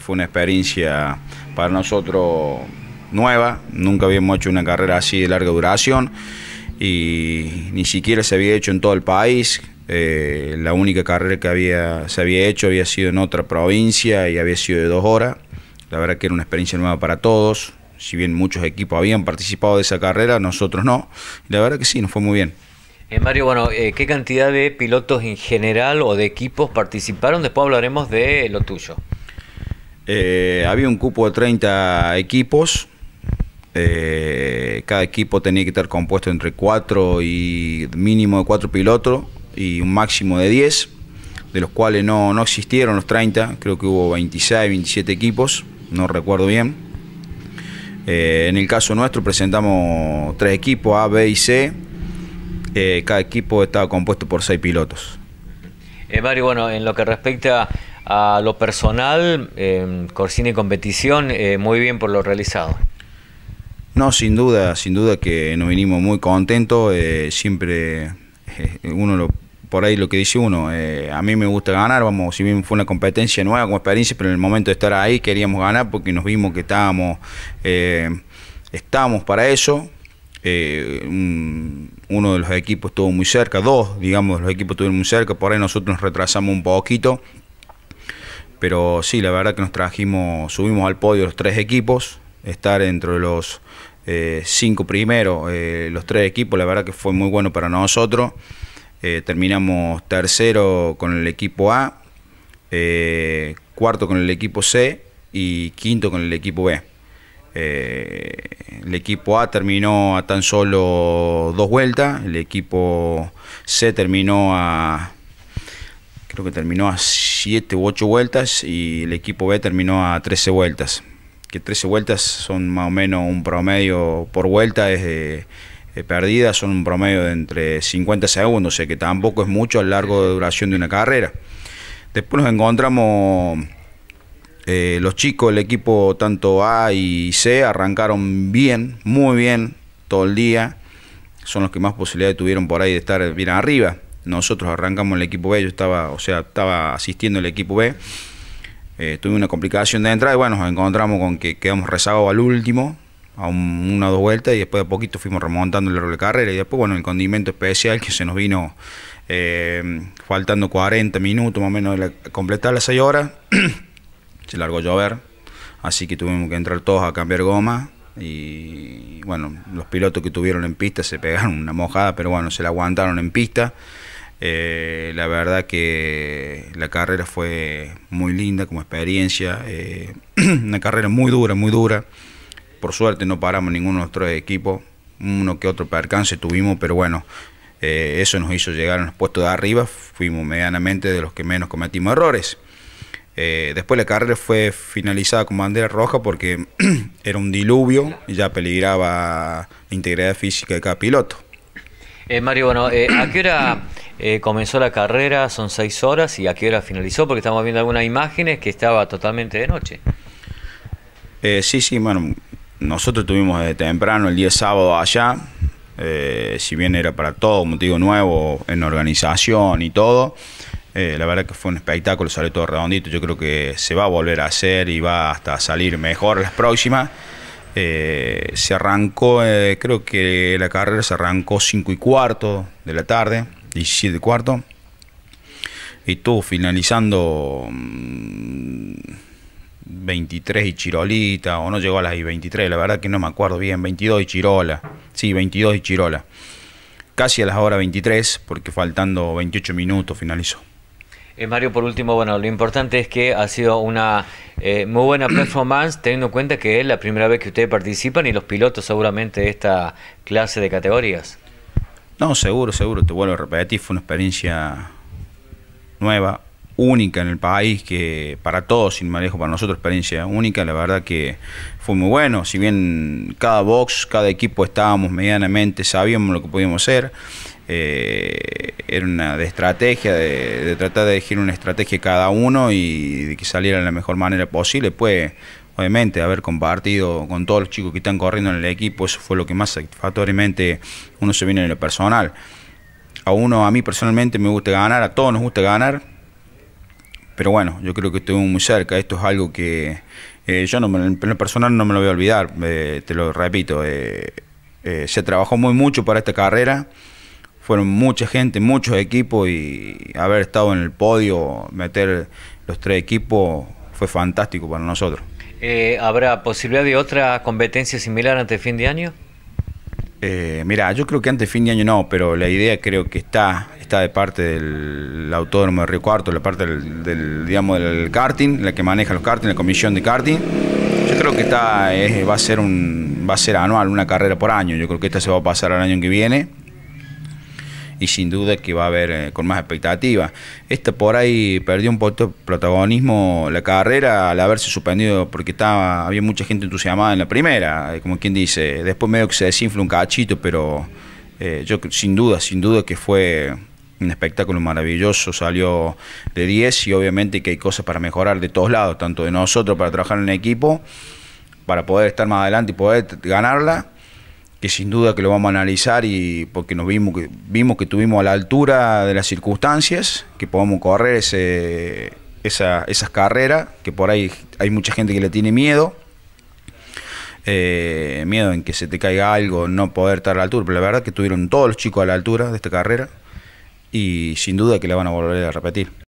Fue una experiencia para nosotros nueva, nunca habíamos hecho una carrera así de larga duración y ni siquiera se había hecho en todo el país. Eh, la única carrera que había, se había hecho había sido en otra provincia y había sido de dos horas. La verdad que era una experiencia nueva para todos. Si bien muchos equipos habían participado de esa carrera, nosotros no. La verdad que sí, nos fue muy bien. Eh, Mario, bueno, eh, ¿qué cantidad de pilotos en general o de equipos participaron? Después hablaremos de lo tuyo. Eh, había un cupo de 30 equipos. Eh, cada equipo tenía que estar compuesto entre 4 y mínimo de 4 pilotos y un máximo de 10, de los cuales no, existieron los 30, creo que hubo 26, 27 equipos, no recuerdo bien. Eh, en el caso nuestro presentamos tres equipos, A, B y C. cada equipo estaba compuesto por 6 pilotos. Mario, bueno, en lo que respecta a lo personal, eh, y Competición, eh, muy bien por lo realizado. No, sin duda, sin duda que nos vinimos muy contentos. Eh, siempre uno por ahí lo que dice uno, a mí me gusta ganar, vamos, si bien fue una competencia nueva como experiencia, pero en el momento de estar ahí queríamos ganar porque nos vimos que estábamos, para eso. uno de los equipos estuvo muy cerca, dos, digamos, los equipos estuvieron muy cerca, por ahí nosotros nos retrasamos un poquito, pero sí, la verdad que nos trajimos, subimos al podio los tres equipos, estar entre los eh, cinco primeros, eh, los tres equipos, la verdad que fue muy bueno para nosotros. Eh, terminamos tercero con el equipo A, cuarto con el equipo C y quinto con el equipo B. el equipo A terminó a tan solo dos vueltas, el equipo C terminó a creo que terminó a 7 u 8 vueltas y el equipo B terminó a 13 vueltas. Que 13 vueltas son más o menos un promedio por vuelta es de, perdida, son un promedio de entre 50 segundos, o sea que tampoco es mucho a lo largo de duración de una carrera. Después nos encontramos eh, los chicos, el equipo tanto A y C arrancaron bien, muy bien, todo el día. Son los que más posibilidades tuvieron por ahí de estar bien arriba nosotros arrancamos el equipo B, yo estaba, o sea, estaba asistiendo el equipo B. Eh, tuve una complicación de entrada y bueno, nos encontramos con que quedamos rezagados al último, a una o dos vueltas, y después de poquito fuimos remontando el rol de carrera. Y después, bueno, el condimento especial que se nos vino eh, faltando 40 minutos más o menos de completar las 6 horas, se largó llover, así que tuvimos que entrar todos a cambiar goma y bueno, los pilotos que tuvieron en pista se pegaron una mojada, pero bueno, se la aguantaron en pista. Eh, la verdad que la carrera fue muy linda como experiencia, eh, una carrera muy dura, muy dura. Por suerte no paramos ninguno de nuestros equipos, uno que otro percance tuvimos, pero bueno, eh, eso nos hizo llegar a los puestos de arriba, fuimos medianamente de los que menos cometimos errores. Eh, después la carrera fue finalizada con bandera roja porque era un diluvio y ya peligraba la integridad física de cada piloto. Eh, Mario, bueno, eh, ¿a qué hora comenzó la carrera? Son seis horas y ¿a qué hora finalizó? Porque estamos viendo algunas imágenes que estaba totalmente de noche. sí, sí, bueno, nosotros estuvimos desde temprano el día sábado allá, si bien era para todo, motivo nuevo en organización y todo, eh, la verdad que fue un espectáculo, salió todo redondito. Yo creo que se va a volver a hacer y va hasta salir mejor las próximas. Eh, se arrancó, eh, creo que la carrera se arrancó 5 y cuarto de la tarde, 17 y cuarto. Y estuvo finalizando 23 mm, y Chirolita, o no llegó a las 23, la verdad que no me acuerdo bien, 22 y Chirola. Sí, 22 y Chirola. Casi a las horas 23, porque faltando 28 minutos finalizó. Eh, Mario, por último, bueno, lo importante es que ha sido una eh, muy buena performance, teniendo en cuenta que es la primera vez que ustedes participan y los pilotos seguramente de esta clase de categorías. No, seguro, seguro, te vuelvo a repetir, fue una experiencia nueva, única en el país, que para todos, sin manejo, para nosotros experiencia única, la verdad que fue muy bueno, si bien cada box, cada equipo estábamos medianamente, sabíamos lo que podíamos hacer, eh, era una de estrategia, de, tratar de elegir una estrategia cada uno y de que saliera de la mejor manera posible. Pues, obviamente, haber compartido con todos los chicos que están corriendo en el equipo, eso fue lo que más satisfactoriamente uno se viene en lo personal. A uno, a mí personalmente me gusta ganar, a todos nos gusta ganar, pero bueno, yo creo que estuvimos muy cerca. Esto es algo que eh, yo no en el personal no me lo voy a olvidar, eh, te lo repito. Eh, se trabajó muy mucho para esta carrera. Fueron mucha gente, muchos equipos y haber estado en el podio, meter los tres equipos, fue fantástico para nosotros. ¿Habrá posibilidad de otra competencia similar ante el fin de año? Eh, Mira, yo creo que antes fin de año no, pero la idea creo que está, está de parte del autódromo de Río Cuarto, la parte del, digamos, del karting, la que maneja los karting, la comisión de karting. Yo creo que está, eh, va a ser va a ser anual, una carrera por año. Yo creo que esta se va a pasar al año que viene y sin duda que va a haber eh, con más expectativas. Esta por ahí perdió un poco protagonismo la carrera al haberse suspendido porque estaba, había mucha gente entusiasmada en la primera, eh, como quien dice. Después medio que se desinfla un cachito, pero eh, yo sin duda, sin duda que fue un espectáculo maravilloso, salió de 10 y obviamente que hay cosas para mejorar de todos lados, tanto de nosotros para trabajar en equipo, para poder estar más adelante y poder ganarla que sin duda que lo vamos a analizar y porque nos vimos que vimos que tuvimos a la altura de las circunstancias, que podamos correr ese, esa, esas carreras, que por ahí hay mucha gente que le tiene miedo. Eh, miedo en que se te caiga algo, no poder estar a la altura, pero la verdad que tuvieron todos los chicos a la altura de esta carrera y sin duda que la van a volver a repetir.